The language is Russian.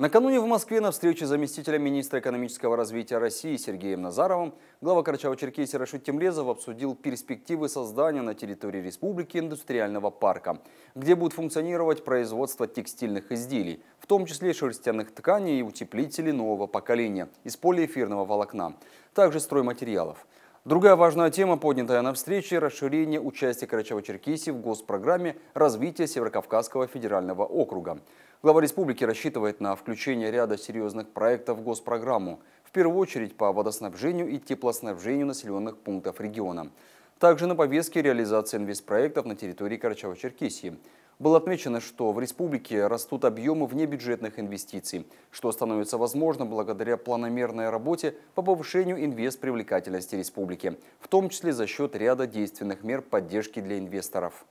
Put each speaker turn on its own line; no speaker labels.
Накануне в Москве на встрече заместителя министра экономического развития России Сергеем Назаровым глава Карачао-Черкесии Рашид Темлезов обсудил перспективы создания на территории республики индустриального парка, где будет функционировать производство текстильных изделий, в том числе шерстяных тканей и утеплителей нового поколения из полиэфирного волокна, также стройматериалов. Другая важная тема, поднятая на встрече – расширение участия Карачаева-Черкесии в госпрограмме развития Северокавказского федерального округа. Глава республики рассчитывает на включение ряда серьезных проектов в госпрограмму, в первую очередь по водоснабжению и теплоснабжению населенных пунктов региона. Также на повестке реализация инвестпроектов на территории Карачаева-Черкесии – было отмечено, что в республике растут объемы внебюджетных инвестиций, что становится возможно благодаря планомерной работе по повышению инвестпривлекательности республики, в том числе за счет ряда действенных мер поддержки для инвесторов.